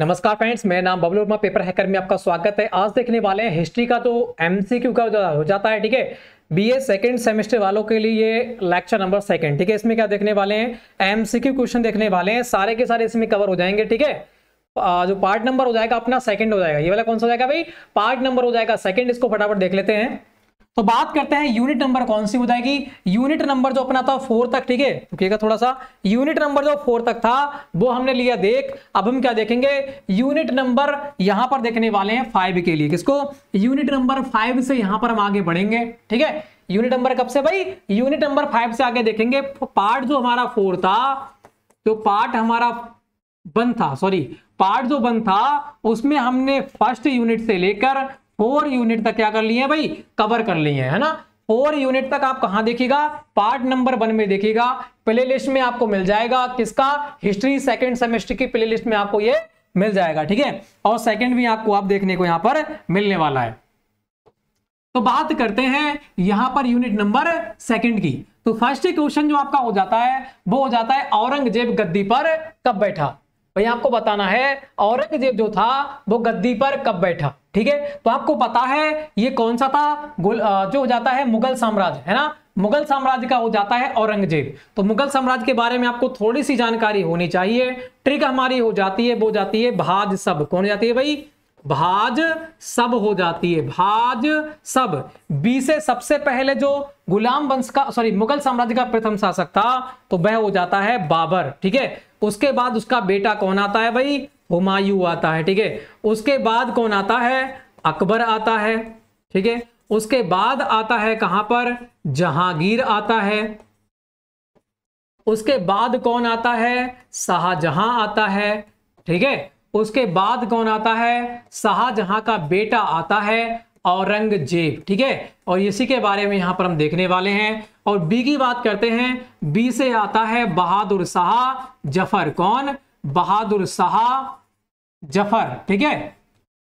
नमस्कार फ्रेंड्स मेरा नाम बबलू वर्मा पेपर हैकर में आपका स्वागत है आज देखने वाले हैं हिस्ट्री का तो एमसीक्यू का तो हो जाता है ठीक है बीए सेकंड सेमेस्टर वालों के लिए लेक्चर नंबर सेकंड ठीक है इसमें क्या देखने वाले हैं एमसीक्यू क्वेश्चन देखने वाले हैं सारे के सारे इसमें कवर हो जाएंगे ठीक है जो पार्ट नंबर हो जाएगा अपना सेकंड हो जाएगा ये वाला कौन सा हो जाएगा भाई पार्ट नंबर हो जाएगा सेकंड इसको फटाफट देख लेते हैं तो बात करते हैं यूनिट नंबर कौन सी हो जाएगी यूनिट नंबर जो अपना था फोर तक ठीक है रुकिएगा थोड़ा सा यूनिट नंबर जो फोर तक था वो हमने लिया देख अब हम क्या देखेंगे यूनिट नंबर यहां पर देखने वाले हैं फाइव के लिए किसको यूनिट नंबर फाइव से यहां पर हम आगे बढ़ेंगे ठीक है यूनिट नंबर कब से भाई यूनिट नंबर फाइव से आगे देखेंगे पार्ट जो हमारा फोर था जो पार्ट हमारा बंद था सॉरी पार्ट जो बंद था उसमें हमने फर्स्ट यूनिट से लेकर फोर यूनिट तक क्या कर लिए हैं भाई कवर कर लिए हैं है ना फोर यूनिट तक आप कहा देखिएगा पार्ट नंबर वन में देखिएगा प्ले लिस्ट में आपको मिल जाएगा किसका हिस्ट्री सेकेंड सेमेस्टर की प्ले लिस्ट में आपको ये मिल जाएगा ठीक है और सेकेंड भी आपको आप देखने को यहां पर मिलने वाला है तो बात करते हैं यहां पर यूनिट नंबर सेकंड की तो फर्स्ट क्वेश्चन जो आपका हो जाता है वो हो जाता है औरंगजेब गद्दी पर कब बैठा भाई आपको बताना है औरंगजेब जो था वो गद्दी पर कब बैठा ठीक है तो आपको पता है ये कौन सा था जो हो जाता है मुगल साम्राज्य है ना मुगल साम्राज्य का हो जाता है औरंगजेब तो मुगल साम्राज्य के बारे में आपको थोड़ी सी जानकारी होनी चाहिए ट्रिक हमारी हो जाती है वो जाती है भाज सब कौन जाती है भाई भाज सब हो जाती है भाज सब बी से सबसे पहले जो गुलाम वंश का सॉरी मुगल साम्राज्य का प्रथम शासक था तो वह हो जाता है बाबर ठीक है उसके बाद उसका बेटा कौन आता है भाई हुमायूं आता है ठीक है उसके बाद कौन आता है अकबर आता है ठीक है उसके बाद आता है कहां पर जहांगीर आता है उसके बाद कौन आता है शाहजहां आता है ठीक है उसके बाद कौन आता है शाहजहां का बेटा आता है औरंगजेब ठीक है और इसी के बारे में यहाँ पर हम देखने वाले हैं और बी की बात करते हैं बी से आता है बहादुर शाह जफर कौन बहादुर शाह जफर ठीक है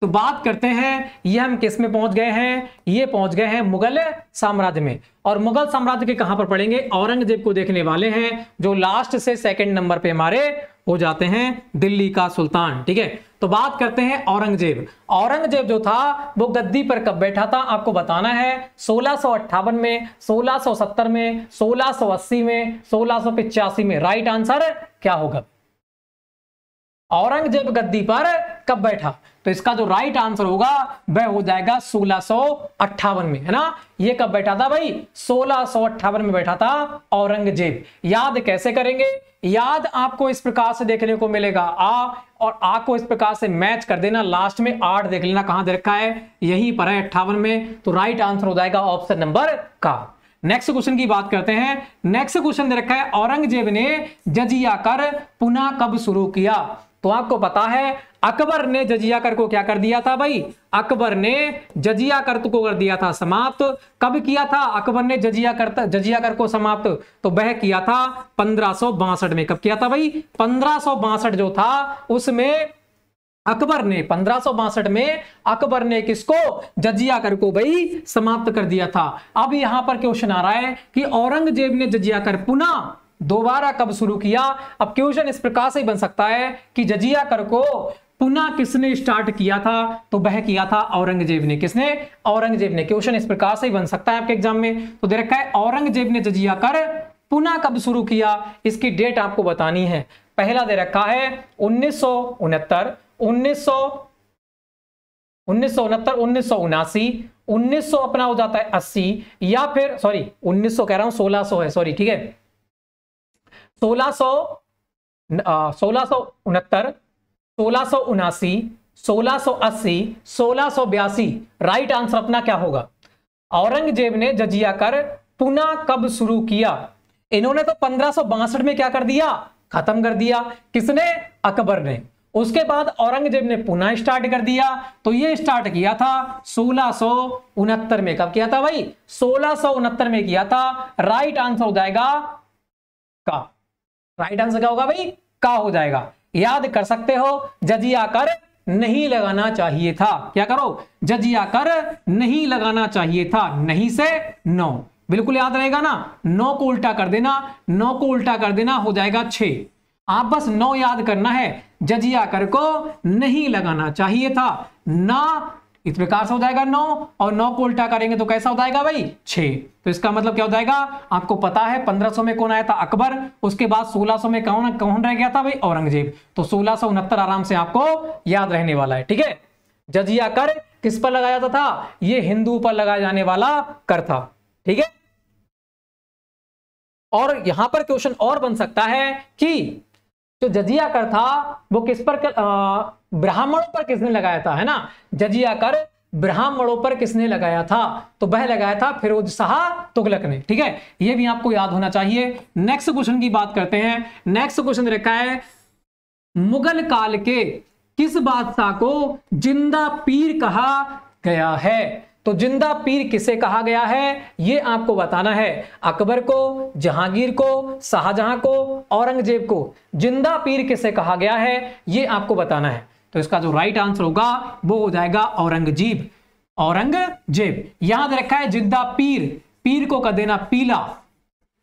तो बात करते हैं ये हम किस में पहुंच गए हैं ये पहुंच गए हैं मुगल साम्राज्य में और मुगल साम्राज्य के कहां पर पड़ेंगे औरंगजेब को देखने वाले हैं जो लास्ट से सेकंड नंबर पे हमारे हो जाते हैं दिल्ली का सुल्तान ठीक है तो बात करते हैं औरंगजेब औरंगजेब जो था वो गद्दी पर कब बैठा था आपको बताना है सोलह में 1670 में 1680 में सोलह में राइट आंसर क्या होगा औरंगजेब गद्दी पर कब बैठा तो इसका जो राइट आंसर होगा वह हो जाएगा सोलह में है ना ये कब बैठा था भाई सोलह में बैठा था औरंगजेब याद कैसे करेंगे याद आपको इस प्रकार से देखने को मिलेगा आ और आ को इस प्रकार से मैच कर देना लास्ट में आठ देख लेना कहां दे रखा है यही पर है अट्ठावन में तो राइट आंसर हो जाएगा ऑप्शन नंबर का नेक्स्ट क्वेश्चन की बात करते हैं नेक्स्ट क्वेश्चन दे रखा है औरंगजेब ने जजिया कर पुनः कब शुरू किया तो आपको पता है अकबर ने जजिया कर को क्या कर दिया था भाई अकबर ने जजिया कर को कर दिया था समाप्त कब किया था अकबर ने जजिया कर जजिया कर को समाप्त तो वह किया था पंद्रह में कब किया था भाई पंद्रह जो था उसमें अकबर ने पंद्रह में अकबर ने किसको जजिया कर को भाई समाप्त कर दिया था अब यहां पर क्वेश्चन आ रहा है कि औरंगजेब ने जजिया कर पुनः दोबारा कब शुरू किया अब क्वेश्चन इस प्रकार से ही बन सकता है कि जजिया कर को पुनः किसने स्टार्ट किया था तो वह किया था औरंगजेब ने किसने औरंगजेब ने क्वेश्चन इस प्रकार से ही बन सकता है आपके एग्जाम में तो दे रखा है औरंगजेब ने जजिया कर पुनः कब शुरू किया इसकी डेट आपको बतानी है पहला दे रखा है उन्नीस सौ उनहत्तर उन्नीस सौ उन्नीस सौ उनहत्तर उन्नीस सौ अपना हो जाता है 80 या फिर सॉरी 1900 कह रहा हूं 1600 है सॉरी ठीक है सोलह सो सोलह उनहत्तर सोलह उनासी सोलह अस्सी सोलह बयासी राइट आंसर अपना क्या होगा औरंगजेब ने जजिया कर पुनः कब शुरू किया इन्होंने तो पंद्रह में क्या कर दिया खत्म कर दिया किसने अकबर ने उसके बाद औरंगजेब ने पुनः स्टार्ट कर दिया तो ये स्टार्ट किया था सोलह में कब किया था भाई सोलह में किया था राइट आंसर हो जाएगा का राइट आंसर क्या होगा भाई का हो जाएगा याद कर सकते हो जजिया कर नहीं लगाना चाहिए था क्या करो जजिया कर नहीं लगाना चाहिए था नहीं से नौ बिल्कुल याद रहेगा ना नौ को उल्टा कर देना नौ को उल्टा कर देना हो जाएगा छ आप बस नौ याद करना है जजिया कर को नहीं लगाना चाहिए था ना इस प्रकार से हो जाएगा नौ और नौ को उल्टा करेंगे तो कैसा हो जाएगा भाई छे तो इसका मतलब क्या हो जाएगा आपको पता है पंद्रह सौ में कौन आया था अकबर उसके बाद सौ में कौन कौन रह गया था भाई औरंगजेब तो सोलह सौ उनहत्तर आराम से आपको याद रहने वाला है ठीक है जजिया कर किस पर लगाया जाता था ये हिंदू पर लगाया जाने वाला कर था ठीक है और यहां पर क्वेश्चन और बन सकता है कि जो तो जजिया कर था वो किस पर ब्राह्मणों पर किसने लगाया था है ना जजिया कर ब्राह्मणों पर किसने लगाया था तो वह लगाया था फिरोज शाह तुगलक ने ठीक है यह भी आपको याद होना चाहिए नेक्स्ट क्वेश्चन की बात करते हैं नेक्स्ट क्वेश्चन रखा है मुगल काल के किस बादशाह को जिंदा पीर कहा गया है तो जिंदा पीर किसे कहा गया है ये आपको बताना है अकबर को जहांगीर को शाहजहां को औरंगजेब को जिंदा पीर किसे कहा गया है ये आपको बताना है तो इसका जो राइट आंसर होगा वो हो जाएगा औरंगजेब औरंगजेब याद रखा है जिंदा पीर पीर को कर देना पीला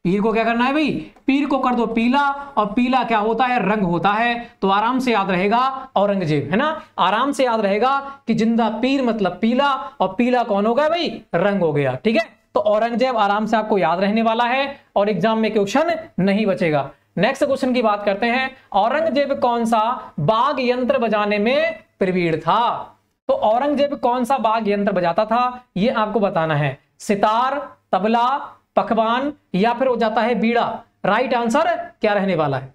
पीर को क्या करना है भाई पीर को कर दो पीला और पीला क्या होता है रंग होता है तो आराम से याद रहेगा औरंगजेब है ना आराम से याद रहेगा कि जिंदा पीर मतलब पीला और पीला कौन हो गया भाई रंग हो गया ठीक है तो औरंगजेब आराम से आपको याद रहने वाला है और एग्जाम में क्वेश्चन नहीं बचेगा नेक्स्ट क्वेश्चन की बात करते हैं औरंगजेब कौन सा बाघ यंत्र बजाने में प्रवीण था तो औरंगजेब कौन सा बाघ यंत्र बजाता था यह आपको बताना है सितार तबला पकवान या फिर हो जाता है बीड़ा राइट आंसर क्या रहने वाला है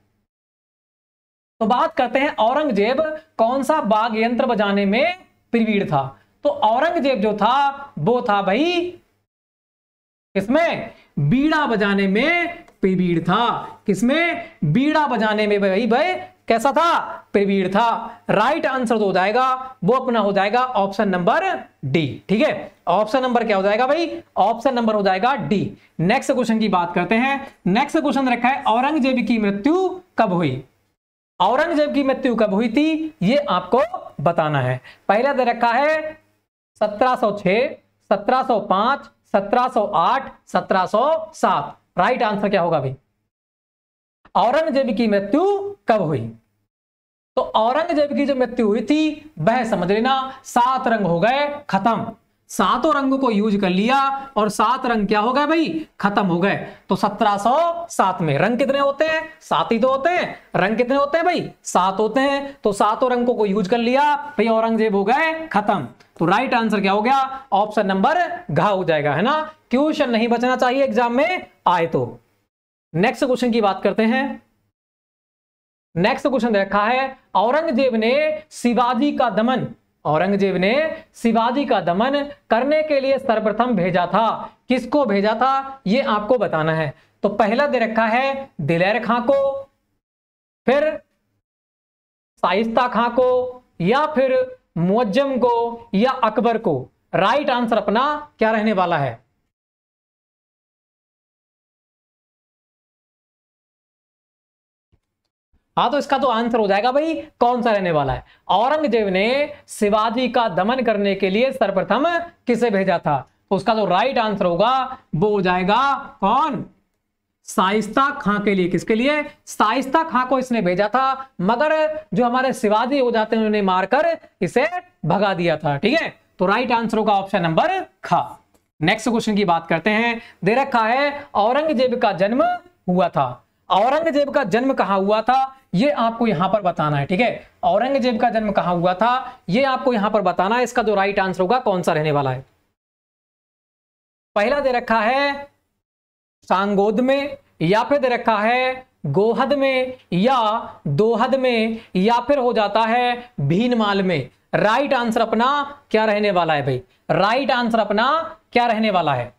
तो बात करते हैं औरंगजेब कौन सा बाघ यंत्र बजाने में प्रवीण था तो औरंगजेब जो था वो था भाई किसमें बीड़ा बजाने में प्रवीण था किसमें बीड़ा बजाने में भाई भाई कैसा था प्रवीण था राइट आंसर जो हो जाएगा वो अपना हो जाएगा ऑप्शन नंबर डी ठीक है ऑप्शन नंबर क्या हो जाएगा भाई ऑप्शन नंबर हो जाएगा डी नेक्स्ट क्वेश्चन की बात करते हैं नेक्स्ट क्वेश्चन रखा है औरंगजेब की मृत्यु कब हुई औरंगजेब की मृत्यु कब हुई थी ये आपको बताना है पहला दे रखा है 1706, 1705, 1708, 1707 राइट आंसर क्या होगा भाई औरंगजेब की मृत्यु कब हुई तो औरंगजेब की जो मृत्यु हुई थी वह समझ लेना सात रंग हो गए खत्म सातों रंग को यूज कर लिया और सात रंग क्या हो गए भाई खत्म हो गए तो सत्रह सौ सात में रंग कितने होते हैं सात ही तो होते हैं रंग कितने होते हैं भाई सात होते हैं तो सातों रंगों को, को यूज कर लिया भाई औरंगजेब हो गए खत्म तो राइट आंसर क्या हो गया ऑप्शन नंबर घा हो जाएगा है ना क्वेश्चन नहीं बचना चाहिए एग्जाम में आए तो नेक्स्ट क्वेश्चन की बात करते हैं नेक्स्ट क्वेश्चन रखा है औरंगजेब ने शिवाजी का दमन औरंगजेब ने शिवाजी का दमन करने के लिए सर्वप्रथम भेजा था किसको भेजा था यह आपको बताना है तो पहला दे रखा है दिलैर खां को फिर साइस्ता खां को या फिर मुज्जम को या अकबर को राइट आंसर अपना क्या रहने वाला है हाँ तो इसका तो आंसर हो जाएगा भाई कौन सा रहने वाला है औरंगजेब ने शिवाजी का दमन करने के लिए सर्वप्रथम किसे भेजा था तो उसका जो तो राइट आंसर होगा वो हो जाएगा कौन साइस्ता खां के लिए किसके लिए साइस्ता खां को इसने भेजा था मगर जो हमारे शिवाजी हो जाते हैं उन्होंने मारकर इसे भगा दिया था ठीक है तो राइट आंसर होगा ऑप्शन नंबर खा नेक्स्ट क्वेश्चन की बात करते हैं दे रखा है औरंगजेब का जन्म हुआ था औरंगजेब का जन्म कहा हुआ था ये आपको यहां पर बताना है ठीक है औरंगजेब का जन्म कहां हुआ था ये आपको यहां पर बताना है इसका जो राइट आंसर होगा कौन सा रहने वाला है पहला दे रखा है सांगोद में या फिर दे रखा है गोहद में या दोहद में या फिर हो जाता है भीनमाल में राइट आंसर अपना क्या रहने वाला है भाई राइट आंसर अपना क्या रहने वाला है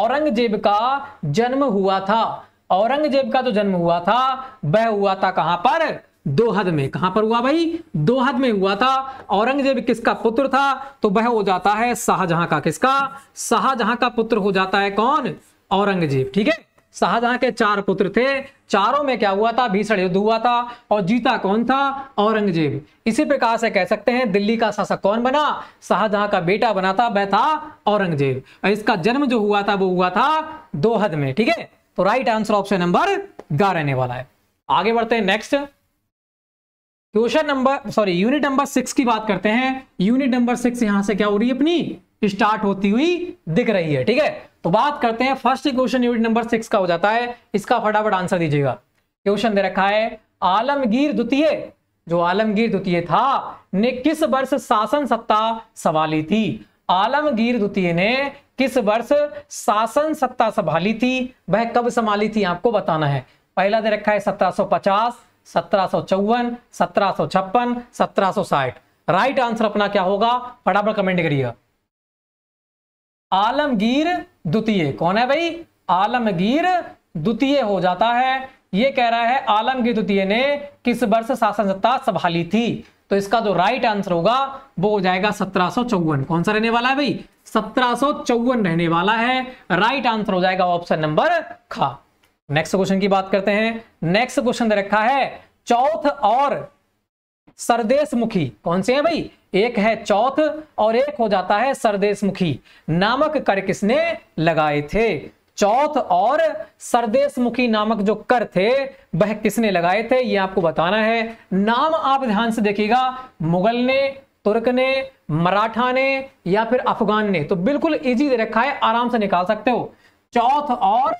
औरंगजेब का जन्म हुआ था औरंगजेब का जो तो जन्म हुआ था वह हुआ था कहां पर दोहद में कहां पर हुआ भाई दोहद में हुआ था औरंगजेब किसका पुत्र था तो वह हो जाता है शाहजहां का किसका शाहजहां का पुत्र हो जाता है कौन औरंगजेब ठीक है शाहजहां के चार पुत्र थे चारों में क्या हुआ था भीषण युद्ध हुआ था और जीता कौन था औरंगजेब इसी प्रकार से कह सकते हैं दिल्ली का शासक कौन बना शाहजहां का बेटा बना था वह था औरंगजेब इसका जन्म जो हुआ था वो हुआ था दोहद में ठीक है तो राइट आंसर ऑप्शन नंबर गा रहने वाला है आगे बढ़ते हैं next question number sorry unit number six की बात करते हैं यूनिट नंबर सिक्स यहां से क्या हो रही है अपनी स्टार्ट होती हुई दिख रही है ठीक है तो बात करते हैं first question unit number six का हो जाता है इसका फटाफट आंसर दीजिएगा क्वेश्चन दे रखा है आलमगीर द्वितीय जो आलमगीर द्वितीय था ने किस वर्ष शासन सत्ता संभाली थी आलमगीर द्वितीय ने किस वर्ष शासन सत्ता संभाली थी वह कब संभाली थी आपको बताना है पहला दे रखा है 1750, 1754, 1756, 1760 राइट आंसर अपना क्या होगा फटाफट कमेंट करिएगा आलमगीर द्वितीय कौन है भाई आलमगीर द्वितीय हो जाता है ये कह रहा है आलमगीर द्वितीय ने किस वर्ष शासन सत्ता संभाली थी तो इसका जो राइट आंसर होगा वो हो जाएगा सत्रह कौन सा रहने वाला है भाई सत्रह रहने वाला है राइट आंसर हो जाएगा ऑप्शन नंबर खा नेक्स्ट क्वेश्चन की बात करते हैं नेक्स्ट क्वेश्चन दे रखा है चौथ और सरदेश मुखी कौन से हैं भाई एक है चौथ और एक हो जाता है सरदेश मुखी नामक कर किसने लगाए थे चौथ और सरदेशमुखी नामक जो कर थे वह किसने लगाए थे ये आपको बताना है नाम आप ध्यान से देखिएगा मुगल ने तुर्क ने मराठा ने या फिर अफगान ने तो बिल्कुल इजी दे रखा है आराम से निकाल सकते हो चौथ और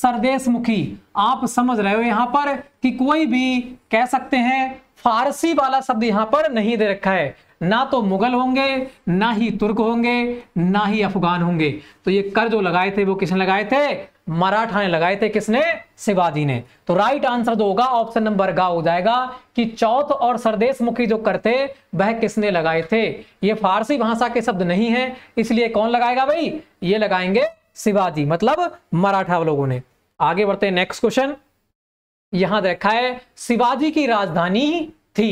सरदेशमुखी आप समझ रहे हो यहां पर कि कोई भी कह सकते हैं फारसी वाला शब्द यहां पर नहीं दे रखा है ना तो मुगल होंगे ना ही तुर्क होंगे ना ही अफगान होंगे तो ये कर जो लगाए थे वो किसने लगाए थे मराठा ने लगाए थे किसने शिवाजी ने तो राइट आंसर जो होगा ऑप्शन नंबर गा हो जाएगा कि चौथ और सरदेश मुखी जो करते वह किसने लगाए थे ये फारसी भाषा के शब्द नहीं है इसलिए कौन लगाएगा भाई ये लगाएंगे शिवाजी मतलब मराठा लोगों ने आगे बढ़ते नेक्स्ट क्वेश्चन यहां देखा है शिवाजी की राजधानी थी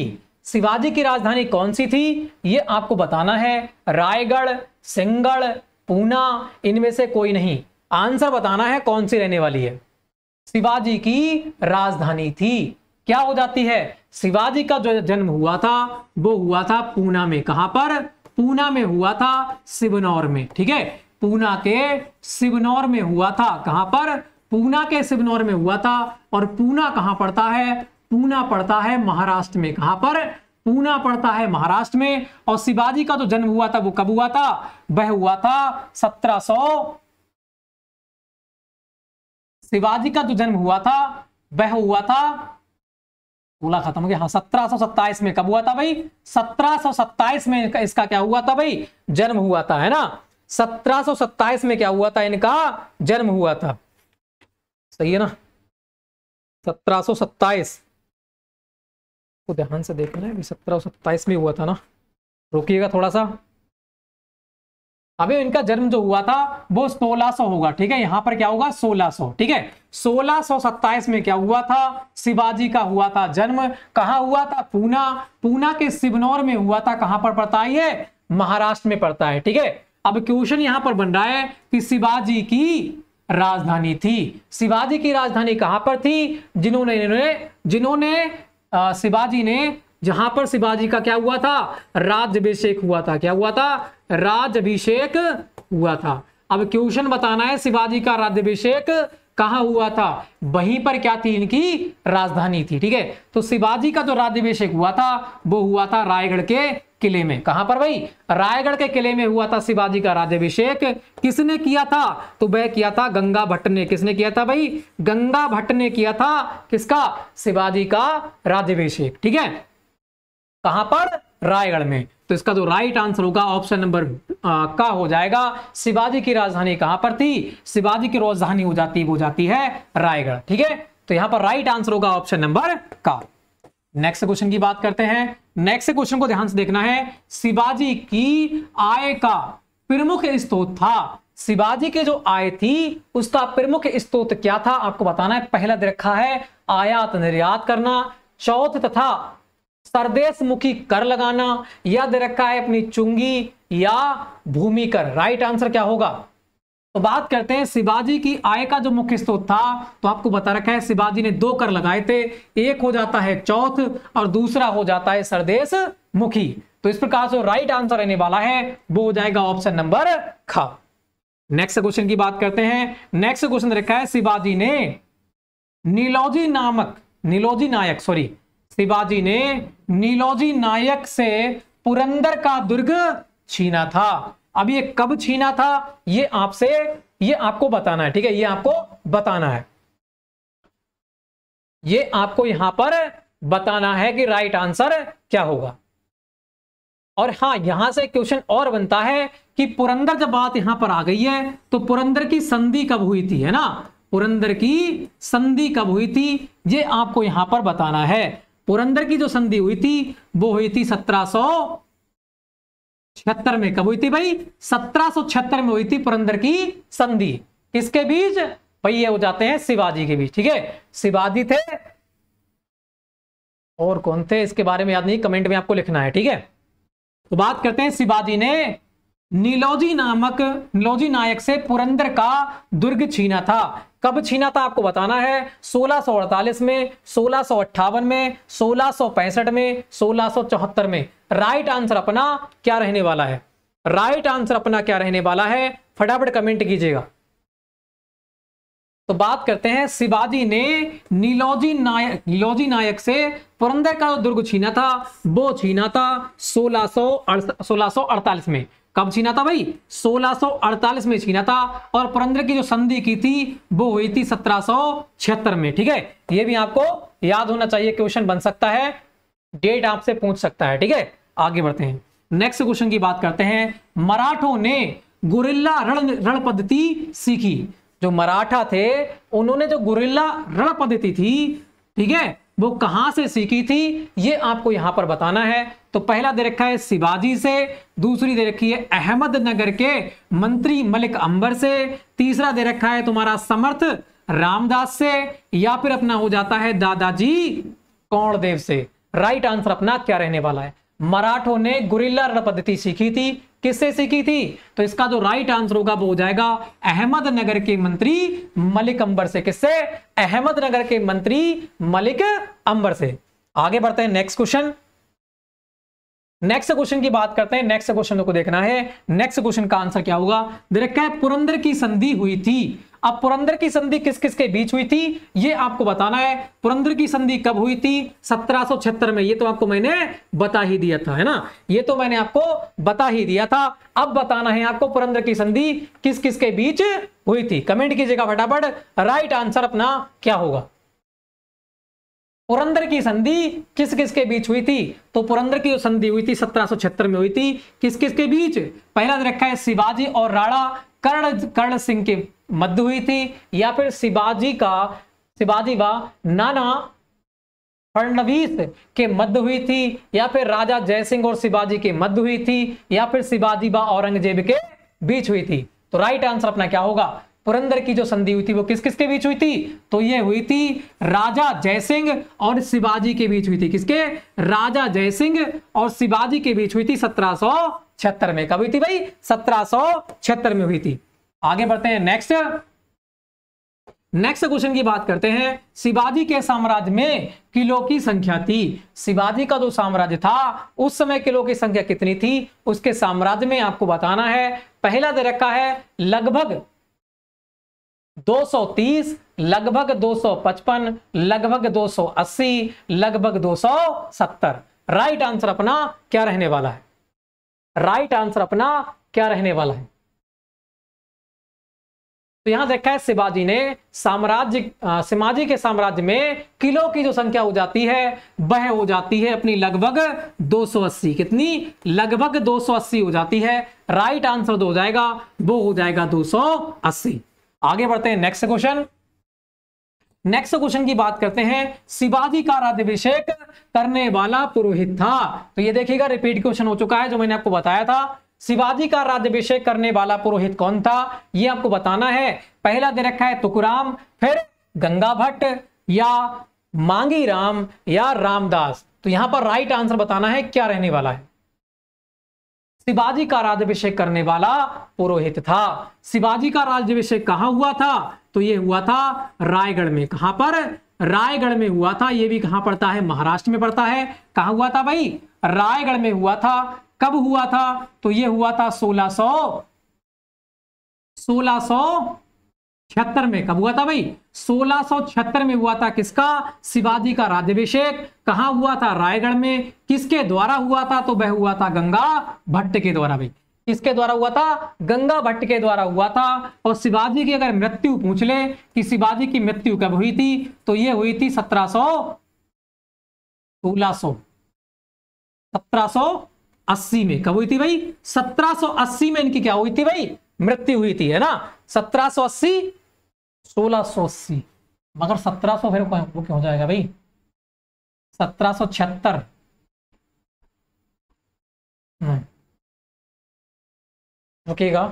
शिवाजी की राजधानी कौन सी थी ये आपको बताना है रायगढ़ सिंगड़ पूना इनमें से कोई नहीं आंसर बताना है कौन सी रहने वाली है शिवाजी की राजधानी थी क्या हो जाती है शिवाजी का जो जन्म हुआ था वो हुआ था पूना में कहां पर पूना में हुआ था शिवनौर में ठीक है पूना के शिवनौर में हुआ था कहां पर पूना के शिवनौर में हुआ था और पूना कहां पड़ता है पूना पड़ता है महाराष्ट्र में कहां पर पूना पड़ता है महाराष्ट्र में और शिवाजी का जो तो जन्म हुआ था वो कब हुआ था वह हुआ था सत्रह शिवाजी का जो जन्म हुआ था वह हुआ था बोला खत्म हो गया हाँ सत्रह में कब हुआ था भाई सत्रह में इसका क्या हुआ था भाई जन्म हुआ था है ना सत्रह में क्या हुआ था इनका जन्म हुआ था सही है ना सत्रह आपको ध्यान से देखना है अभी सत्रह सत्ताईस में हुआ था ना रुकिएगा थोड़ा सा अभी इनका जन्म जो हुआ था वो 1600 होगा ठीक है यहां पर क्या होगा 1600 ठीक है 1627 में क्या हुआ था शिवाजी का हुआ था जन्म कहा हुआ था पूना पूना के सिवनौर में हुआ था कहां पर पड़ता है ये महाराष्ट्र में पड़ता है ठीक है अब क्वेश्चन यहां पर बन रहा है कि शिवाजी की राजधानी थी शिवाजी की राजधानी कहां पर थी जिन्होंने जिन्होंने शिवाजी ने जहां पर शिवाजी का क्या हुआ था राज्यभिषेक हुआ था क्या हुआ था राज्यभिषेक हुआ था अब क्वेश्चन बताना है शिवाजी का राज्यभिषेक कहा हुआ था वहीं पर क्या थी इनकी राजधानी थी ठीक है तो शिवाजी का जो राज्यभिषेक हुआ था वो हुआ था रायगढ़ के किले में कहां पर भाई रायगढ़ के किले में हुआ था शिवाजी का राज्यभिषेक किसने किया था तो वह किया था गंगा भट्ट ने किसने किया था भाई गंगा भट्ट ने किया था किसका शिवाजी का राज्यभिषेक ठीक है कहां पर रायगढ़ में तो इसका जो राइट आंसर होगा ऑप्शन नंबर का हो जाएगा शिवाजी की राजधानी कहां पर थी शिवाजी की राजधानी हो जाती वो जाती है रायगढ़ ठीक है तो यहां पर राइट आंसर होगा ऑप्शन नंबर का नेक्स्ट क्वेश्चन की बात करते हैं नेक्स्ट क्वेश्चन को ध्यान से देखना है शिवाजी की आय का प्रमुख स्त्रोत था शिवाजी के जो आय थी उसका प्रमुख स्त्रोत क्या था आपको बताना है पहला दे रखा है आयात निर्यात करना चौथ तथा सरदेश मुखी कर लगाना या दे रखा है अपनी चुंगी या भूमि कर राइट आंसर क्या होगा तो बात करते हैं शिवाजी की आय का जो मुख्य स्रोत था तो आपको बता रखा है शिवाजी ने दो कर लगाए थे एक हो जाता है चौथ और दूसरा हो जाता है सरदेश मुखी तो इस प्रकार से राइट आंसर रहने वाला है वो हो जाएगा ऑप्शन नंबर ख नेक्स्ट क्वेश्चन की बात करते हैं नेक्स्ट क्वेश्चन रखा है शिवाजी ने नीलौजी नामक नीलौजी नायक सॉरी शिवाजी ने नीलोजी नायक से पुरंदर का दुर्ग छीना था अब ये कब छीना था ये आपसे ये आपको बताना है ठीक है ये आपको बताना है ये आपको यहां पर बताना है कि राइट आंसर क्या होगा और हाँ यहां से क्वेश्चन और बनता है कि पुरंदर जब बात यहां पर आ गई है तो पुरंदर की संधि कब हुई थी है ना पुरंदर की संधि कब हुई थी ये आपको यहां पर बताना है पुरंदर की जो संधि हुई थी वो हुई थी सत्रह छिहत्तर में कब हुई थी भाई सत्रह छिहत्तर में हुई थी पुरंदर की संधि किसके बीच भाई ये हो जाते हैं शिवाजी के बीच ठीक है शिवाजी थे और कौन थे इसके बारे में याद नहीं कमेंट में आपको लिखना है ठीक है तो बात करते हैं शिवाजी ने नीलोजी नामक नीलोजी नायक से पुरंदर का दुर्ग छीना था कब छीना था आपको बताना है 1648 में सोलह में सोलह में सोलह में राइट आंसर अपना क्या रहने वाला है राइट आंसर अपना क्या रहने वाला है फटाफट कमेंट कीजिएगा तो बात करते हैं शिवाजी ने नीलोजी नायक नीलोजी नायक से पुरंदर का दुर्ग छीना था वो छीना था सोलह सो अड़तालीस में कब छीना था भाई 1648 में छीना था और पुरंदर की जो संधि की थी वो हुई थी सत्रह में ठीक है ये भी आपको याद होना चाहिए क्वेश्चन बन सकता है डेट आपसे पूछ सकता है ठीक है आगे बढ़ते हैं नेक्स्ट क्वेश्चन की बात करते हैं मराठों ने गुरिल्ला रण रण पद्धति सीखी जो मराठा थे उन्होंने जो गुरिल्ला रण पद्धति थी ठीक है वो कहां से सीखी थी ये आपको यहां पर बताना है तो पहला दे रखा है शिवाजी से दूसरी दे रखी है अहमदनगर के मंत्री मलिक अंबर से तीसरा दे रखा है तुम्हारा समर्थ रामदास से या फिर अपना हो जाता है दादाजी कौणदेव से राइट आंसर अपना क्या रहने वाला है मराठों ने गुरिल्ला रण पद्धति सीखी थी किससे सीखी थी तो इसका जो राइट आंसर होगा वो हो जाएगा अहमदनगर के मंत्री मलिक अंबर से किससे अहमदनगर के मंत्री मलिक अंबर से आगे बढ़ते हैं नेक्स्ट क्वेश्चन नेक्स्ट क्वेश्चन की बात करते हैं नेक्स्ट क्वेश्चन को देखना है नेक्स्ट क्वेश्चन का आंसर क्या होगा देखा है पुरंदर की संधि हुई थी अब पुरंदर की संधि किस किस के बीच हुई थी ये आपको बताना है पुरंदर की संधि कब हुई थी सत्रह में ये तो आपको मैंने बता ही दिया था है ना ये तो मैंने आपको बता ही दिया था अब बताना है आपको पुरंदर की संधि किस किस के बीच हुई थी कमेंट कीजिएगा फटाफट राइट आंसर अपना क्या होगा पुरंदर की संधि किस किस के बीच हुई थी तो पुरंदर की संधि हुई थी सत्रह में हुई थी किस किस के बीच पहला रखा है शिवाजी और राणा कर्ण कर्ण सिंह के मध्य हुई थी या फिर शिवाजी का शिवाजी व नाना फडनवीस के मध्य हुई थी या फिर राजा जयसिंह और शिवाजी के मध्य हुई थी या फिर शिवाजी व औरंगजेब के बीच हुई थी तो राइट आंसर अपना क्या होगा पुरंदर की जो संधि हुई थी वो किस किसके बीच हुई थी तो ये हुई थी राजा जयसिंह और शिवाजी के बीच हुई थी किसके राजा जयसिंह और शिवाजी के बीच हुई थी सत्रह में कब हुई थी भाई सत्रह में हुई थी आगे बढ़ते हैं नेक्स्ट नेक्स्ट क्वेश्चन की बात करते हैं शिवाजी के साम्राज्य में किलो की संख्या थी शिवाजी का जो साम्राज्य था उस समय किलो की संख्या कितनी थी उसके साम्राज्य में आपको बताना है पहला दे रखा है लगभग 230 लगभग 255 लगभग 280 लगभग 270 राइट आंसर अपना क्या रहने वाला है राइट आंसर अपना क्या रहने वाला है तो यहां देखा है शिवाजी ने साम्राज्य शिवाजी के साम्राज्य में किलो की जो संख्या हो जाती है वह हो जाती है अपनी लगभग 280 कितनी लगभग 280 हो जाती है राइट आंसर दो हो जाएगा वो हो जाएगा 280 आगे बढ़ते हैं नेक्स्ट क्वेश्चन नेक्स्ट क्वेश्चन की बात करते हैं शिवाजी का राज्यभिषेक करने वाला पुरोहित था तो ये देखिएगा रिपीट क्वेश्चन हो चुका है जो मैंने आपको बताया था शिवाजी का राज्यभिषेक करने वाला पुरोहित कौन था यह आपको बताना है पहला दे रखा है तुकुराम फिर गंगा भट्ट या मांगी राम या रामदास तो यहां पर राइट आंसर बताना है क्या रहने वाला है शिवाजी का राज्यभिषेक करने वाला पुरोहित था शिवाजी का राज्यभिषेक कहां हुआ था तो यह हुआ था रायगढ़ में कहां पर रायगढ़ में हुआ था यह भी कहां पड़ता है महाराष्ट्र में पड़ता है कहां हुआ था भाई रायगढ़ में हुआ था कब हुआ था तो यह हुआ था सोलह सो सोलह सो छिहत्तर में कब हुआ था भाई सोलह में हुआ था किसका शिवाजी का राज्यभिषेक कहा हुआ था रायगढ़ में किसके द्वारा हुआ था तो वह हुआ था गंगा भट्ट के द्वारा भाई किसके द्वारा हुआ था गंगा भट्ट के द्वारा हुआ था और शिवाजी की अगर मृत्यु पूछ ले कि शिवाजी की मृत्यु कब हुई थी तो यह हुई थी सत्रह सो सोलह सो सत्रह सो 1780 में कब हुई थी भाई 1780 में इनकी क्या हुई थी भाई मृत्यु हुई थी है ना 1780 1680 मगर 1700 फिर वो क्यों हो जाएगा भाई 1776 हम्म। रुकेगा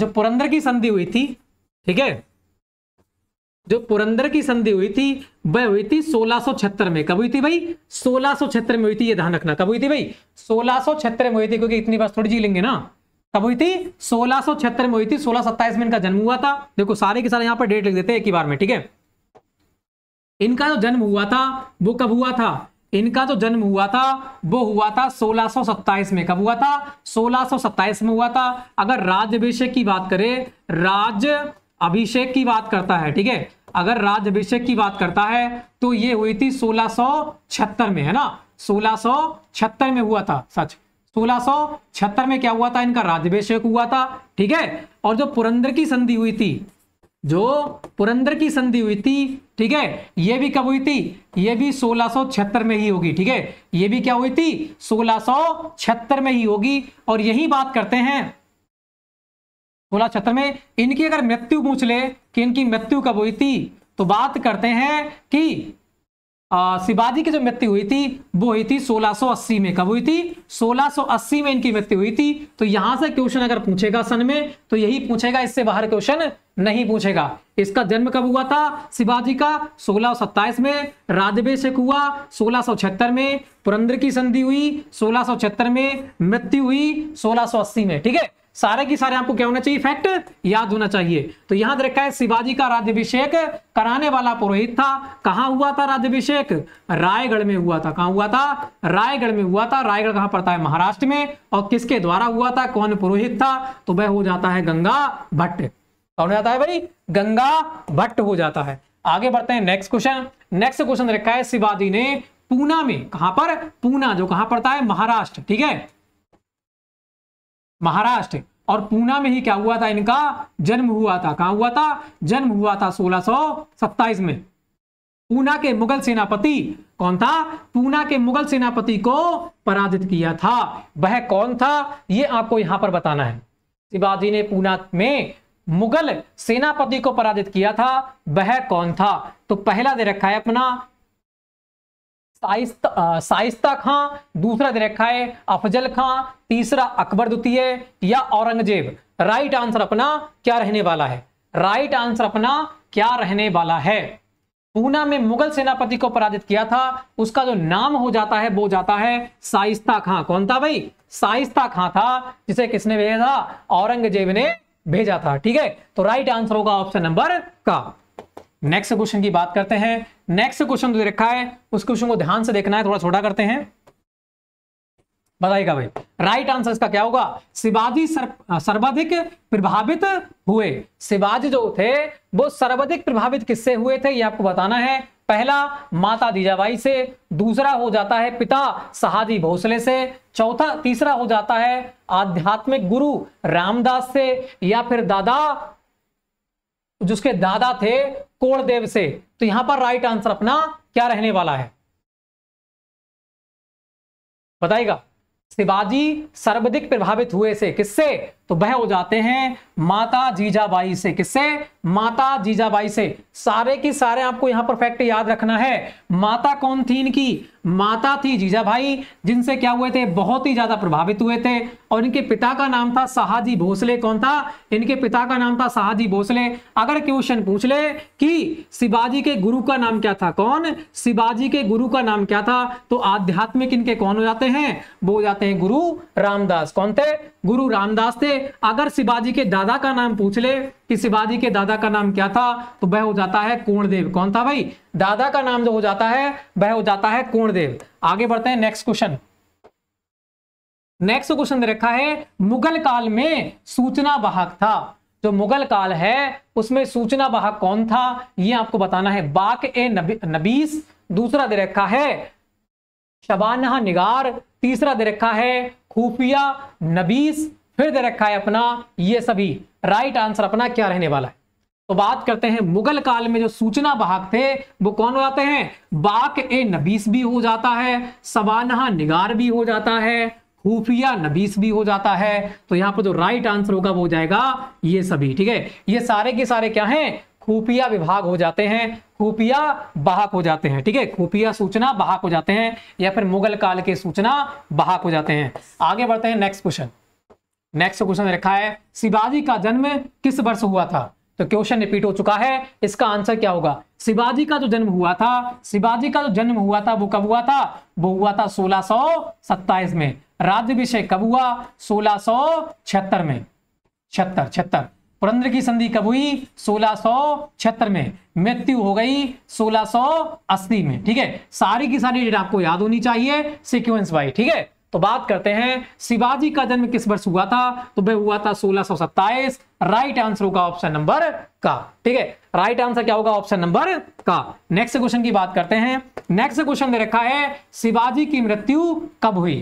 जो पुरंदर की संधि हुई थी ठीक है जो पुरंदर की संधि हुई थी वह हुई थी सोलह में कब हुई थी भाई सोलह में हुई थी ये ध्यान रखना कब हुई थी भाई सोलह में हुई थी क्योंकि इतनी बार थोड़ी जी लेंगे ना कब हुई थी सोलह में हुई थी सोलह में इनका जन्म हुआ था देखो सारे के सारे यहाँ पर डेट लिख देते हैं एक ही बार में ठीक है इनका जो जन्म हुआ था वो कब हुआ था इनका जो जन्म हुआ था वो हुआ था सोलह में कब हुआ था सोलह में हुआ था अगर राज अभिषेक की बात करें राज अभिषेक की बात करता है ठीक है अगर राज अभिषेक की बात करता है तो ये हुई थी सोलह में है ना सोलह में हुआ था सच सोलह में क्या हुआ था इनका राज्यभिषेक हुआ था ठीक है और जो पुरंदर की संधि हुई थी जो पुरंदर की संधि हुई थी ठीक है ये भी कब हुई थी ये भी सोलह में ही होगी ठीक है ये भी क्या हुई थी सोलह में ही होगी और यही बात करते हैं गोला छत्र में इनकी अगर मृत्यु पूछ ले कि इनकी मृत्यु कब हुई थी तो बात करते हैं कि शिवाजी की जो मृत्यु हुई थी वो हुई थी 1680 में कब हुई थी 1680 में इनकी मृत्यु हुई थी तो यहां से क्वेश्चन अगर पूछेगा सन में तो यही पूछेगा इससे बाहर क्वेश्चन नहीं पूछेगा इसका जन्म कब हुआ था शिवाजी का सोलह में राजभिषेक हुआ सोलह में पुरंदर की संधि हुई सोलह में मृत्यु हुई सोलह में ठीक है सारे की सारे आपको क्या होना चाहिए फैक्ट याद होना चाहिए तो यहां रखा है शिवाजी का राज्यभिषेक कराने वाला पुरोहित था कहां हुआ था राज्यभिषेक रायगढ़ में हुआ था कहां हुआ था रायगढ़ में हुआ था रायगढ़ कहां पड़ता है महाराष्ट्र में और किसके द्वारा हुआ था कौन पुरोहित था तो वह हो जाता है गंगा भट्ट कौन जाता है भाई गंगा भट्ट हो जाता है आगे बढ़ते हैं नेक्स्ट क्वेश्चन नेक्स्ट क्वेश्चन रखा है शिवाजी ने पूना में कहां पर पूना जो कहां पड़ता है महाराष्ट्र ठीक है महाराष्ट्र और पूना में ही क्या हुआ था इनका जन्म हुआ था कहा हुआ था जन्म हुआ था सोलह में पूना के मुगल सेनापति कौन था पूना के मुगल सेनापति को पराजित किया था वह कौन था यह आपको यहां पर बताना है शिवाजी ने पूना में मुगल सेनापति को पराजित किया था वह कौन था तो पहला दे रखा है अपना साइस्ता खां दूसरा दे रखा है अफजल खां तीसरा अकबर द्वितीय या औरंगजेब राइट आंसर अपना क्या रहने वाला है राइट आंसर अपना क्या रहने वाला है पूना में मुगल सेनापति को पराजित किया था उसका जो नाम हो जाता है वो जाता है साइस्ता खां कौन था भाई साइस्ता खां था जिसे किसने भेजा था औरंगजेब ने भेजा था ठीक है तो राइट आंसर होगा ऑप्शन नंबर का नेक्स्ट क्वेश्चन की बात करते हैं नेक्स्ट क्वेश्चन दे रखा है उस क्वेश्चन को ध्यान से देखना है थोड़ा छोटा करते हैं बताइएगा भाई राइट आंसर इसका क्या होगा शिवाजी सर्वाधिक प्रभावित हुए शिवाजी जो थे वो सर्वाधिक प्रभावित किससे हुए थे ये आपको बताना है पहला माता दीजाबाई से दूसरा हो जाता है पिता शाहजी भोसले से चौथा तीसरा हो जाता है आध्यात्मिक गुरु रामदास से या फिर दादा जिसके दादा थे कोड़देव से तो यहां पर राइट आंसर अपना क्या रहने वाला है बताइएगा शिवाजी सर्वाधिक प्रभावित हुए से किससे तो वह हो जाते हैं माता जीजाबाई से किससे माता जीजाबाई से सारे की सारे आपको यहां पर फैक्ट याद रखना है माता कौन थी इनकी माता थी जीजाबाई जिनसे क्या हुए थे बहुत ही ज्यादा प्रभावित हुए थे और इनके पिता का नाम था शाहजी भोसले कौन था इनके पिता का नाम था शाहजी भोसले अगर क्वेश्चन पूछ ले कि शिवाजी के गुरु का नाम क्या था कौन शिवाजी के गुरु का नाम क्या था तो आध्यात्मिक इनके कौन हो जाते हैं वो हो जाते हैं गुरु रामदास कौन थे गुरु रामदास थे अगर शिवाजी के दादा का नाम पूछ ले कि शिवाजी के दादा का नाम क्या था तो वह हो जाता है कोणदेव कौन था भाई दादा का नाम जो हो जाता है वह हो जाता है कोणदेव आगे बढ़ते हैं नेक्स्ट क्वेश्चन नेक्स्ट क्वेश्चन दे रखा है मुगल काल में सूचना वाहक था जो मुगल काल है उसमें सूचना वाहक कौन था यह आपको बताना है बाक ए नबी, नबीस दूसरा दे रखा है शबानहा निगार तीसरा दे रखा है खुफिया नबीस फिर दे रखा है अपना ये सभी राइट आंसर अपना क्या रहने वाला है तो बात करते हैं मुगल काल में जो सूचना बाहक थे वो कौन हो जाते हैं बाक ए नबीस भी हो जाता है सवानहा निगार भी हो जाता है खुफिया नबीस भी हो जाता है तो यहां पर जो राइट आंसर होगा वो हो जाएगा ये सभी ठीक है ये सारे के सारे क्या हैं खुफिया विभाग हो जाते हैं खुफिया बाहक हो जाते हैं ठीक है खुफिया सूचना बाहक हो जाते हैं या फिर मुगल काल के सूचना बाहक हो जाते हैं आगे बढ़ते हैं नेक्स्ट क्वेश्चन नेक्स्ट क्वेश्चन रखा है शिवाजी का जन्म किस वर्ष हुआ था तो क्वेश्चन रिपीट हो चुका है इसका आंसर क्या होगा शिवाजी का जो जन्म हुआ था शिवाजी का जो जन्म हुआ था वो कब हुआ था वो हुआ था सोलह में राज्यभिषेक कब हुआ सोलह में छहत्तर छहत्तर पुरंद्र की संधि कब हुई सोलह में मृत्यु हो गई 1680 में ठीक है सारी की सारी डेट आपको याद होनी चाहिए सिक्वेंस वाइज ठीक है तो बात करते हैं शिवाजी का जन्म किस वर्ष हुआ था तो वह हुआ था 1627 राइट आंसर होगा ऑप्शन नंबर का ठीक है राइट आंसर क्या होगा ऑप्शन नंबर का नेक्स्ट क्वेश्चन की बात करते हैं नेक्स्ट क्वेश्चन दे रखा है शिवाजी की मृत्यु कब हुई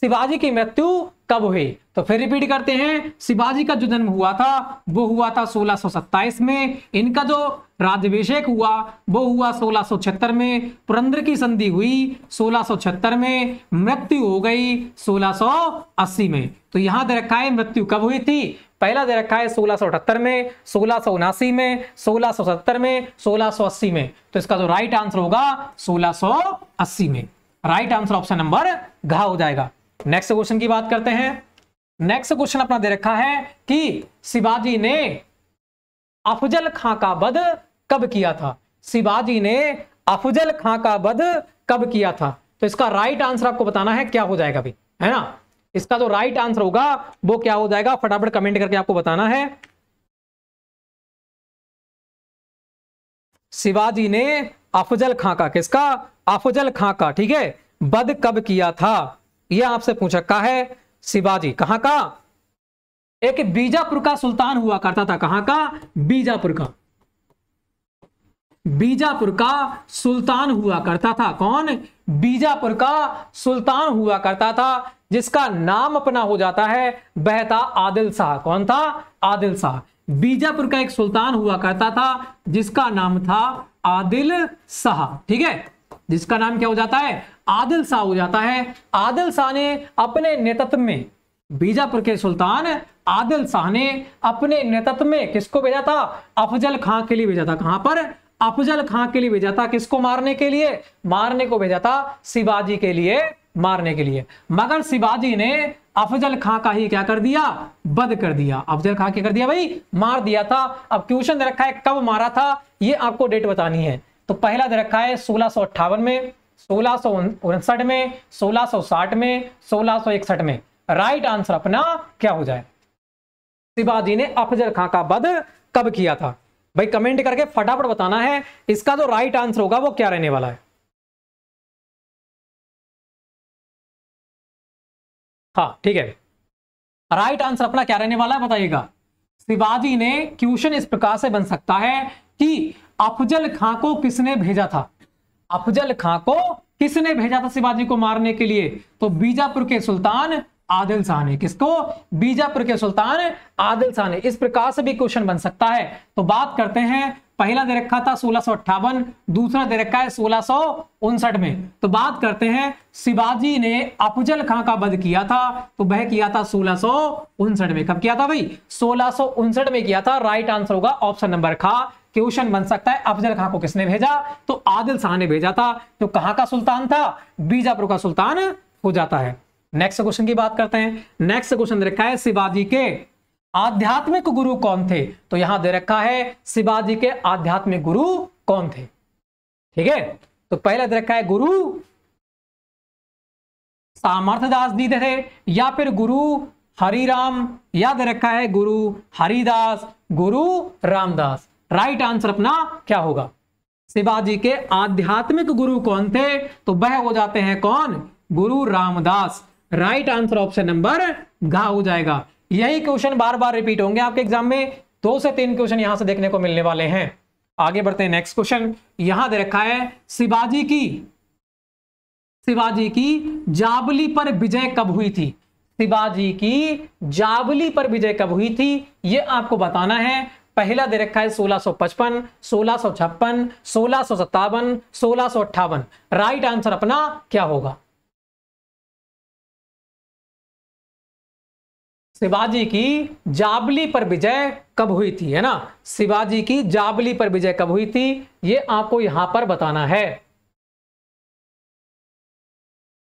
शिवाजी की मृत्यु कब हुए तो फिर रिपीट करते हैं शिवाजी का जो जन्म हुआ था वो हुआ था सोलह में इनका जो राज्यभिषेक हुआ वो हुआ सोलह में पुरंदर की संधि हुई सोलह में मृत्यु हो गई 1680 में तो यहां दे रखा है मृत्यु कब हुई थी पहला दे रखा है सोलह में सोलह में सोलह में सोलह में तो इसका जो राइट आंसर होगा सोलह में राइट आंसर ऑप्शन नंबर घा हो जाएगा नेक्स्ट क्वेश्चन की बात करते हैं नेक्स्ट क्वेश्चन अपना दे रखा है कि शिवाजी ने अफजल खां का वध कब किया था शिवाजी ने अफजल खां का वध कब किया था तो इसका राइट आंसर आपको बताना है क्या हो जाएगा भी है ना इसका जो राइट आंसर होगा वो क्या हो जाएगा फटाफट कमेंट करके आपको बताना है शिवाजी ने अफजल खां का किसका अफजल खां का ठीक है वध कब किया था यह आपसे पूछा कहा है शिवाजी कहां का एक बीजापुर का सुल्तान हुआ करता था कहां का बीजापुर का बीजापुर का सुल्तान हुआ करता था कौन बीजापुर का सुल्तान हुआ करता था जिसका नाम अपना हो जाता है बहता आदिल शाह कौन था आदिल शाह बीजापुर का एक सुल्तान हुआ करता था जिसका नाम था आदिल शाह ठीक है जिसका नाम क्या हो जाता है आदिल शाह हो जाता है आदिल शाह ने अपने नेतृत्व में बीजापुर के सुल्तान आदिल शाह ने अपने नेतृत्व में किसको भेजा था अफजल खां के लिए भेजा था कहां पर अफजल खां के लिए भेजा था किसको मारने के लिए मारने को भेजा था शिवाजी के लिए मारने के लिए मगर शिवाजी ने अफजल खां का ही क्या कर दिया बद कर दिया अफजल खां क्या कर दिया भाई मार दिया था अब क्वेश्चन दे रखा है कब मारा था ये आपको डेट बतानी है तो पहला दे रखा है सोलह में सोलह में 1660 में 1661 में राइट आंसर अपना क्या हो जाए शिवाजी ने अफजल खां का वध कब किया था भाई कमेंट करके फटाफट बताना है इसका जो राइट आंसर होगा वो क्या रहने वाला है हाँ ठीक है राइट आंसर अपना क्या रहने वाला है बताइएगा शिवाजी ने क्वेश्चन इस प्रकार से बन सकता है कि अफजल खां को किसने भेजा था अफजल खां को किसने भेजा था शिवाजी को मारने के लिए तो बीजापुर के सुल्तान आदिल शाह ने किसको बीजापुर के सुल्तान आदिल शाह ने इस प्रकार से भी क्वेश्चन बन सकता है तो बात करते हैं पहला दे रखा था सोलह दूसरा दे रखा है सोलह में तो बात करते हैं शिवाजी ने अफजल खां का वध किया था तो वह किया था सोलह में कब किया था भाई सोलह में किया था राइट आंसर होगा ऑप्शन नंबर खा क्वेश्चन बन सकता है अफजल खां को किसने भेजा तो आदिल शाह ने भेजा था तो कहां का सुल्तान था बीजापुर का सुल्तान हो जाता है नेक्स्ट क्वेश्चन की बात करते हैं नेक्स्ट क्वेश्चन रखा है शिवाजी के आध्यात्मिक गुरु कौन थे तो यहां दे रखा है शिवाजी के आध्यात्मिक गुरु कौन थे ठीक है तो पहला दे रखा है गुरु सामर्थ दास जी थे या फिर गुरु हरिराम याद रखा है गुरु हरिदास गुरु रामदास राइट आंसर अपना क्या होगा शिवाजी के आध्यात्मिक गुरु कौन थे तो वह हो जाते हैं कौन Guru Ramdas right answer option number घा हो जाएगा यही क्वेश्चन बार बार रिपीट होंगे आपके एग्जाम में दो से तीन क्वेश्चन यहां से देखने को मिलने वाले हैं आगे बढ़ते हैं नेक्स्ट क्वेश्चन यहां दे रखा है शिवाजी की शिवाजी की जाबली पर विजय कब हुई थी शिवाजी की जाबली पर विजय कब हुई थी यह आपको बताना है पहला दे रखा है 1655, 1656, 1657, 1658। राइट आंसर अपना क्या होगा शिवाजी की जाबली पर विजय कब हुई थी है ना शिवाजी की जाबली पर विजय कब हुई थी ये आपको यहां पर बताना है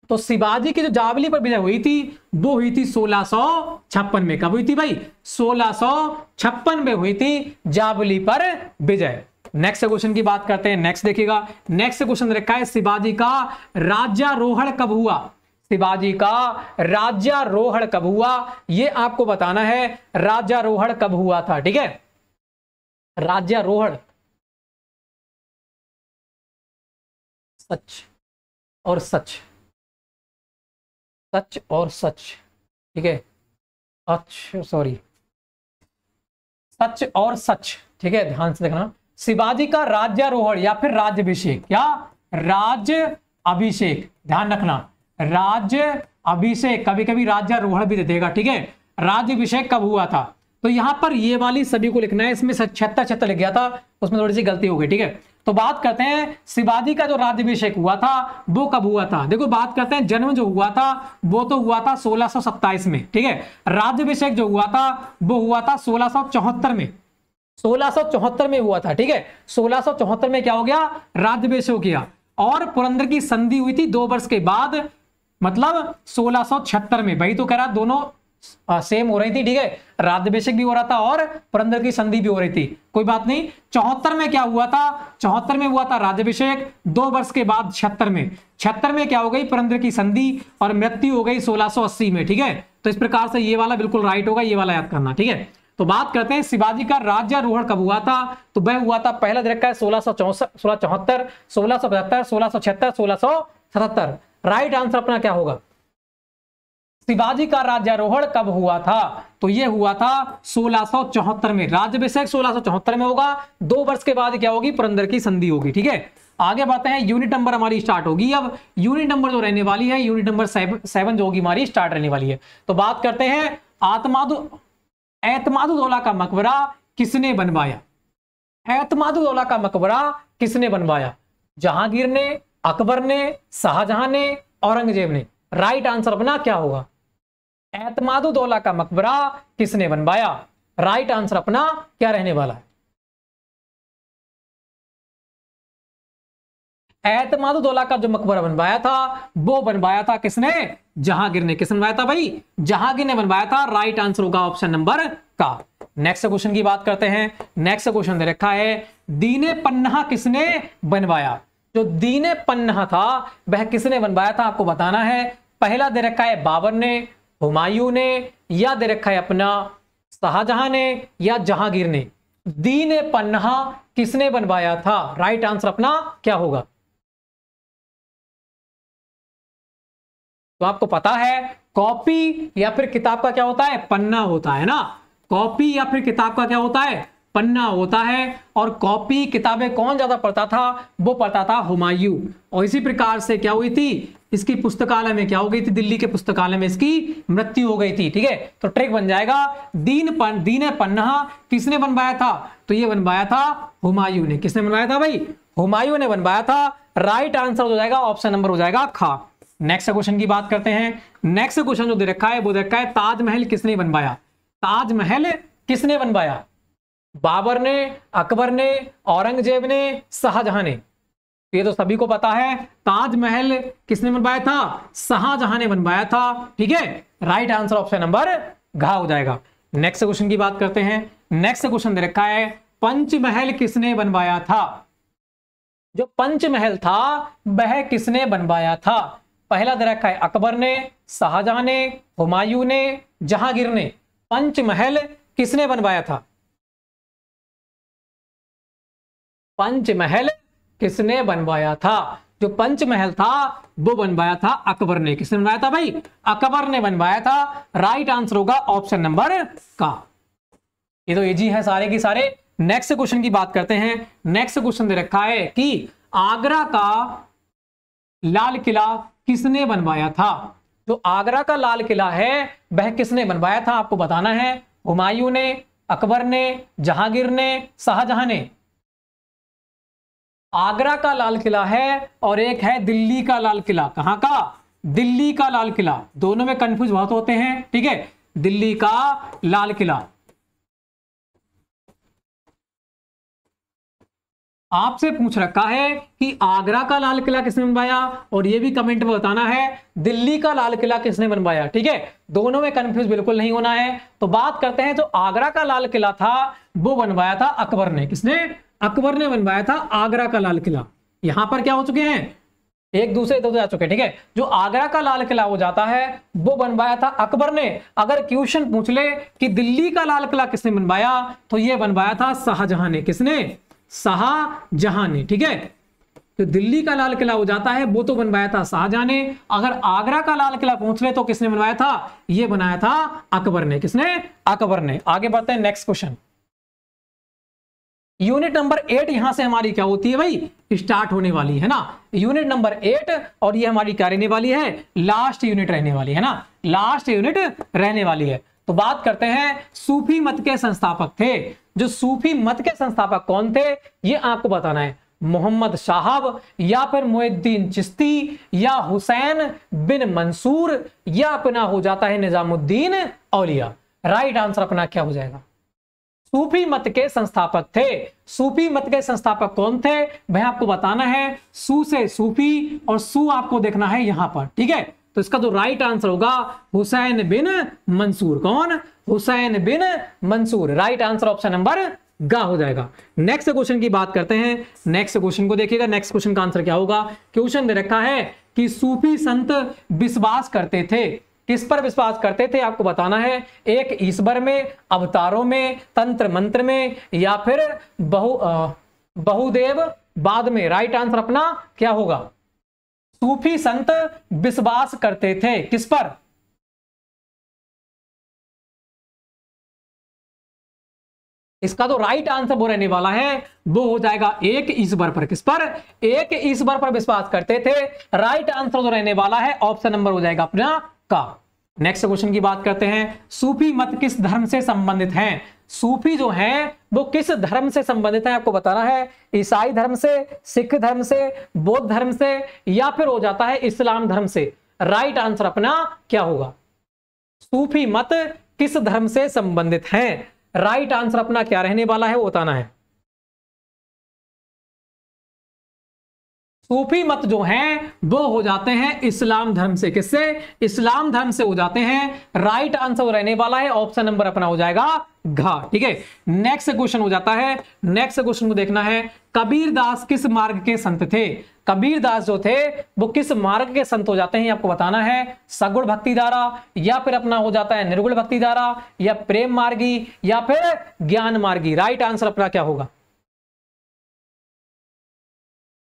तो शिवाजी की जो जावली पर विजय हुई थी वो हुई थी सोलह में कब हुई थी भाई सोलह में हुई थी जावली पर विजय नेक्स्ट क्वेश्चन की बात करते हैं नेक्स्ट देखिएगा नेक्स्ट क्वेश्चन रखा है शिवाजी का राज्यारोहण कब हुआ शिवाजी का राज्यारोहण कब हुआ यह आपको बताना है राज्यारोहण कब हुआ था ठीक है राज्यारोहण सच और सच सच और सच ठीक है अच्छ सॉरी सच और सच ठीक है ध्यान से देखना शिवाजी का राज्यारोहण या फिर राज्यभिषेक या राज अभिषेक ध्यान रखना राज्य अभिषेक कभी कभी राज्यारोहण भी दे देगा ठीक है राज्यभिषेक कब हुआ था तो यहां पर ये वाली सभी को लिखना है इसमें छत्ता छत्ता लिख गया था उसमें थोड़ी सी गलती हो गई ठीक है तो बात करते हैं शिवाजी का जो राज्यभिषेक हुआ था वो कब हुआ था देखो बात करते हैं जन्म जो हुआ था वो तो हुआ था सोलह में ठीक है राज्यभिषेक जो हुआ था वो हुआ था सोलह में सोलह में हुआ था ठीक है सोलह में क्या हो गया राज्यभिषेक हो गया और पुरंदर की संधि हुई थी दो वर्ष के बाद मतलब सोलह में भाई तो कह रहा दोनों आ, हाँ, सेम हो रही थी ठीक है राधवेशक भी हो रहा था और पुरंदर की संधि भी हो रही थी कोई बात नहीं चौहत्तर में क्या हुआ था चौहत्तर में हुआ था राधाभिषेक दो वर्ष के बाद छिहत्तर में छिहत्तर में क्या हो गई पुरंदर की संधि और मृत्यु हो गई 1680 में ठीक है तो इस प्रकार से ये वाला बिल्कुल राइट होगा ये वाला याद करना ठीक है तो बात करते हैं शिवाजी का राज्यारोहण कब हुआ था तो वह हुआ था पहला दे है सोलह सौ चौसठ सोलह चौहत्तर सोलह सौ पचहत्तर सोलह सौ छिहत्तर सोलह सौ सतहत्तर राइट आंसर अपना क्या होगा शिवाजी का राज्यारोहण कब हुआ था तो यह हुआ था सोलह में राज्य विषय सोलह में होगा दो वर्ष के बाद क्या होगी पुरंदर की संधि होगी ठीक है आगे बढ़ते हैं यूनिट नंबर हमारी स्टार्ट होगी अब यूनिट नंबर जो रहने वाली है यूनिट नंबर सेवन, सेवन जो होगी हमारी स्टार्ट रहने वाली है तो बात करते हैं आत्मादु एतमादुदौला का मकबरा किसने बनवाया एतमादुदौला का मकबरा किसने बनवाया जहांगीर ने अकबर ने शाहजहां ने औरंगजेब ने राइट आंसर अपना क्या होगा एतमादुदौला का मकबरा किसने बनवाया राइट आंसर अपना क्या रहने वाला है एतमादुदौला का जो मकबरा बनवाया था वो बनवाया था किसने जहांगीर ने किसने बनवाया था भाई जहांगीर ने बनवाया था राइट आंसर होगा ऑप्शन नंबर का नेक्स्ट क्वेश्चन की बात करते हैं नेक्स्ट क्वेश्चन दे रखा है दीने पन्ना किसने बनवाया जो दीने पन्ना था वह किसने बनवाया था आपको बताना है पहला दे रखा है बाबर ने हुमायूं ने या दे रखा है अपना शाहजहां ने या जहांगीर ने दीन पन्ना किसने बनवाया था राइट आंसर अपना क्या होगा तो आपको पता है कॉपी या फिर किताब का क्या होता है पन्ना होता है ना कॉपी या फिर किताब का क्या होता है पन्ना होता है और कॉपी किताबें कौन ज़्यादा पढ़ता था वो पढ़ता था हुमायूं और इसी प्रकार से क्या हुई थी इसकी पुस्तकालय में क्या हो गई थी दिल्ली के पुस्तकालय में इसकी मृत्यु हो गई थी ठीक है तो ट्रेक बन जाएगा दीन पन दीन पन्ना किसने बनवाया था तो ये बनवाया था हुमायूं ने किसने बनवाया था भाई हुमायूं ने बनवाया था राइट आंसर हो जाएगा ऑप्शन नंबर हो जाएगा खा नेक्स्ट क्वेश्चन की बात करते हैं नेक्स्ट क्वेश्चन जो दे रखा है वो दे रखा है ताजमहल किसने बनवाया ताजमहल किसने बनवाया बाबर ने अकबर ने औरंगजेब ने शाहजहां ने ये तो सभी को पता है ताजमहल किसने बनवाया था शाहजहां ने बनवाया था ठीक है राइट आंसर ऑप्शन नंबर घा हो जाएगा नेक्स्ट क्वेश्चन की बात करते हैं नेक्स्ट क्वेश्चन दे रखा है पंचमहल किसने बनवाया था जो पंचमहल था वह किसने बनवाया था पहला दे रखा है अकबर ने शाहजहां ने हुमायूं ने जहांगीर ने पंचमहल किसने बनवाया था पंचमहल किसने बनवाया था जो पंचमहल था वो बनवाया था अकबर ने किसने बनवाया था भाई अकबर ने बनवाया था राइट आंसर होगा ऑप्शन नंबर का ये तो इजी है सारे के सारे नेक्स्ट क्वेश्चन की बात करते हैं नेक्स्ट क्वेश्चन दे रखा है कि आगरा का लाल किला किसने बनवाया था जो आगरा का लाल किला है वह किसने बनवाया था आपको बताना है हुमायूं ने अकबर ने जहांगीर ने शाहजहां ने आगरा का लाल किला है और एक है दिल्ली का लाल किला कहां का दिल्ली का लाल किला दोनों में कंफ्यूज बहुत होते हैं ठीक है दिल्ली का लाल किला आपसे पूछ रखा है कि आगरा का लाल किला किसने बनवाया और यह भी कमेंट में बताना है दिल्ली का लाल किला किसने बनवाया ठीक है दोनों में कंफ्यूज बिल्कुल नहीं होना है तो बात करते हैं जो आगरा का लाल किला था वो बनवाया था अकबर ने किसने अकबर ने बनवाया था आगरा का लाल किला यहां पर क्या हो चुके हैं एक दूसरे दो जा चुके ठीक है जो आगरा का लाल किला हो जाता है वो बनवाया था अकबर ने अगर क्वेश्चन पूछ ले कि दिल्ली का लाल किला किसने बनवाया तो ये बनवाया था शाहजहां ने किसने शाहजहां ने ठीक है तो दिल्ली का लाल किला हो जाता है वो तो बनवाया था शाहजहां ने अगर आगरा का लाल किला पूछ ले तो किसने बनवाया था ये बनाया था अकबर ने किसने अकबर ने आगे बढ़ते हैं next question unit number eight यहां से हमारी क्या होती है भाई स्टार्ट होने वाली है ना यूनिट नंबर एट और ये हमारी क्या रहने वाली है लास्ट यूनिट रहने वाली है ना लास्ट यूनिट रहने वाली है तो बात करते हैं सूफी मत के संस्थापक थे जो सूफी मत के संस्थापक कौन थे ये आपको बताना है मोहम्मद साहब या फिर मोहद्दीन चिश्ती या हुसैन बिन मंसूर या अपना हो जाता है निजामुद्दीन औलिया राइट आंसर अपना क्या हो जाएगा सूफी मत के संस्थापक थे सूफी मत के संस्थापक कौन थे वह आपको बताना है सू से सूफी और सू आपको देखना है यहां पर ठीक है तो इसका जो तो राइट आंसर होगा हुसैन बिन मंसूर कौन Hussain bin Mansur right answer option number गा हो जाएगा नेक्स्ट क्वेश्चन की बात करते हैं नेक्स्ट क्वेश्चन को देखिएगा नेक्स्ट क्वेश्चन का आंसर क्या होगा क्वेश्चन दे रखा है कि सूफी संत विश्वास करते थे किस पर विश्वास करते थे आपको बताना है एक ईश्वर में अवतारों में तंत्र मंत्र में या फिर बहु बहुदेव बाद में राइट आंसर अपना क्या होगा सूफी संत विश्वास करते थे किस पर इसका तो राइट आंसर वो रहने वाला है वो हो जाएगा एक ईश्वर पर किस पर एक ईश्वर पर विश्वास करते थे राइट आंसर जो रहने वाला है ऑप्शन नंबर हो जाएगा अपना का नेक्स्ट क्वेश्चन की बात करते हैं सूफी मत किस धर्म से संबंधित हैं सूफी जो हैं वो किस धर्म से संबंधित हैं आपको बताना है ईसाई धर्म से सिख धर्म से बौद्ध धर्म से या फिर हो जाता है इस्लाम धर्म से राइट आंसर अपना क्या होगा सूफी मत किस धर्म से संबंधित हैं राइट आंसर अपना क्या रहने वाला है वो बताना है सूफी मत जो हैं वो हो जाते हैं इस्लाम धर्म से किससे इस्लाम धर्म से हो जाते हैं राइट आंसर रहने वाला है ऑप्शन नंबर अपना हो जाएगा घा ठीक है नेक्स्ट क्वेश्चन हो जाता है नेक्स्ट क्वेश्चन को देखना है कबीर दास किस मार्ग के संत थे कबीर दास जो थे वो किस मार्ग के संत हो जाते हैं आपको बताना है सगुण भक्ति धारा या फिर अपना हो जाता है निर्गुण भक्ति धारा या प्रेम मार्गी या फिर ज्ञान मार्गी राइट आंसर अपना क्या होगा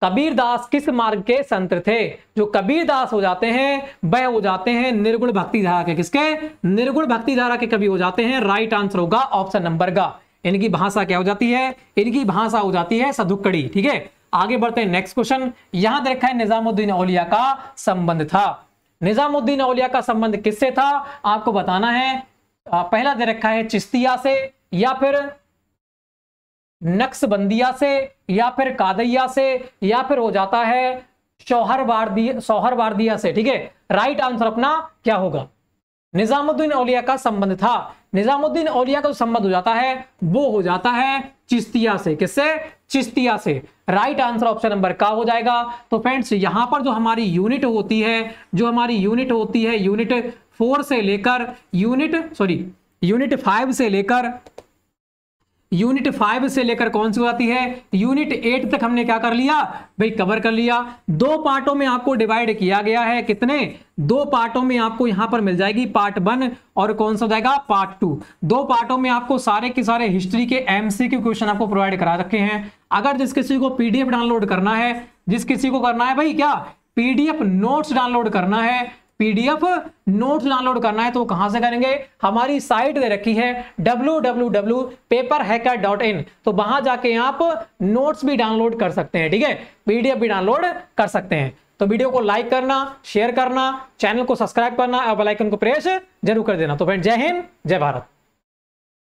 कबीरदास किस मार्ग के संत थे जो कबीरदास हो जाते हैं वह हो जाते हैं निर्गुण भक्ति धारा के किसके निर्गुण भक्ति धारा के कवि हो जाते हैं राइट आंसर होगा ऑप्शन नंबर का इनकी भाषा क्या हो जाती है इनकी भाषा हो जाती है सधुक्कड़ी ठीक है आगे बढ़ते हैं नेक्स्ट क्वेश्चन यहां देखा है निजामुद्दीन औलिया का संबंध था निजामुद्दीन औलिया का संबंध किससे था आपको बताना है पहला दे रखा है चिश्तिया से या फिर नक्सबंदिया से या फिर कादैया से या फिर हो जाता है शोहर वारदिया से ठीक है राइट आंसर अपना क्या होगा निजामुद्दीन औलिया का संबंध था निजामुद्दीन औलिया का संबंध हो जाता है वो हो जाता है चिश्तिया से किससे चिश्तिया से राइट आंसर ऑप्शन नंबर का हो जाएगा तो फ्रेंड्स यहां पर जो हमारी यूनिट होती है जो हमारी यूनिट होती है यूनिट फोर से लेकर यूनिट सॉरी यूनिट फाइव से लेकर यूनिट फाइव से लेकर कौन सी आती है तो यूनिट एट तक हमने क्या कर लिया भाई कवर कर लिया दो पार्टों में आपको डिवाइड किया गया है कितने दो पार्टों में आपको यहां पर मिल जाएगी पार्ट वन और कौन सा हो जाएगा पार्ट टू दो पार्टों में आपको सारे के सारे हिस्ट्री के एमसीक्यू क्वेश्चन आपको प्रोवाइड करा रखे हैं अगर जिस किसी को पीडीएफ डाउनलोड करना है जिस किसी को करना है भाई क्या पीडीएफ नोट्स डाउनलोड करना है पीडीएफ नोट डाउनलोड करना है तो कहां से करेंगे हमारी साइट दे रखी है इन तो वहां जाके आप नोट्स भी डाउनलोड कर सकते हैं ठीक है पीडीएफ भी डाउनलोड कर सकते हैं तो वीडियो को लाइक करना शेयर करना चैनल को सब्सक्राइब करना और बेल आइकन को प्रेस जरूर कर देना तो फ्रेंड जय हिंद जय भारत